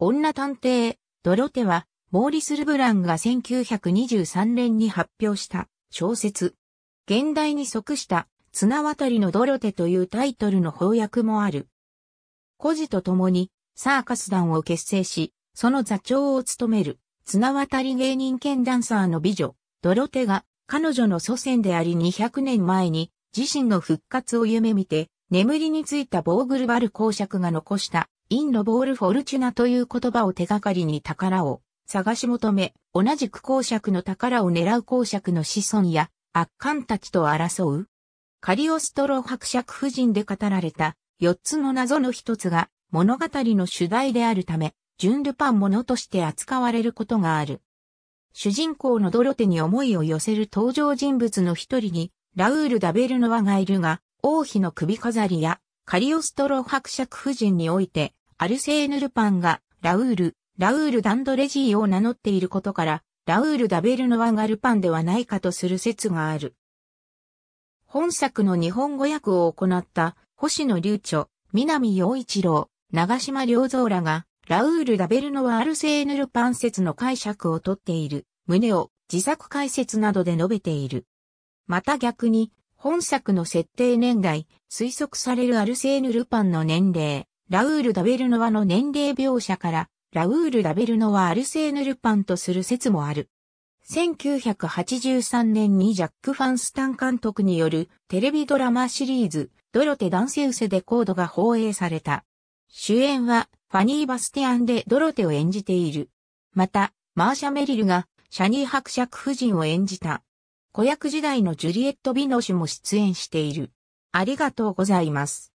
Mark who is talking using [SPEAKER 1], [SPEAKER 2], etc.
[SPEAKER 1] 女探偵、ドロテは、モーリス・ルブランが1923年に発表した小説。現代に即した綱渡りのドロテというタイトルの翻訳もある。孤児と共にサーカス団を結成し、その座長を務める綱渡り芸人兼ダンサーの美女、ドロテが彼女の祖先であり200年前に自身の復活を夢見て眠りについたボーグルバル公爵が残したインロボールフォルチュナという言葉を手がかりに宝を探し求め、同じく公爵の宝を狙う公爵の子孫や悪漢たちと争う。カリオストロ伯爵夫人で語られた4つの謎の1つが物語の主題であるため、ジュン・ルパンものとして扱われることがある。主人公のドロテに思いを寄せる登場人物の一人に、ラウール・ダベルノワがいるが、王妃の首飾りやカリオストロ伯爵夫人において、アルセーヌ・ルパンが、ラウール、ラウール・ダンドレジーを名乗っていることから、ラウール・ダベルノワがルパンではないかとする説がある。本作の日本語訳を行った星野隆著、南陽一郎、長島良三らが、ラウール・ダベルノワ・アルセーヌ・ルパン説の解釈をとっている、旨を自作解説などで述べている。また逆に、本作の設定年代、推測されるアルセーヌ・ルパンの年齢、ラウール・ダベルノワの年齢描写から、ラウール・ダベルノワ・アルセーヌ・ルパンとする説もある。1983年にジャック・ファン・スタン監督によるテレビドラマシリーズ、ドロテ・ダンセウセ・デコードが放映された。主演は、ファニー・バスティアンでドロテを演じている。また、マーシャ・メリルが、シャニー伯爵夫人を演じた。子役時代のジュリエット・ビノシュも出演している。あり
[SPEAKER 2] がとうございます。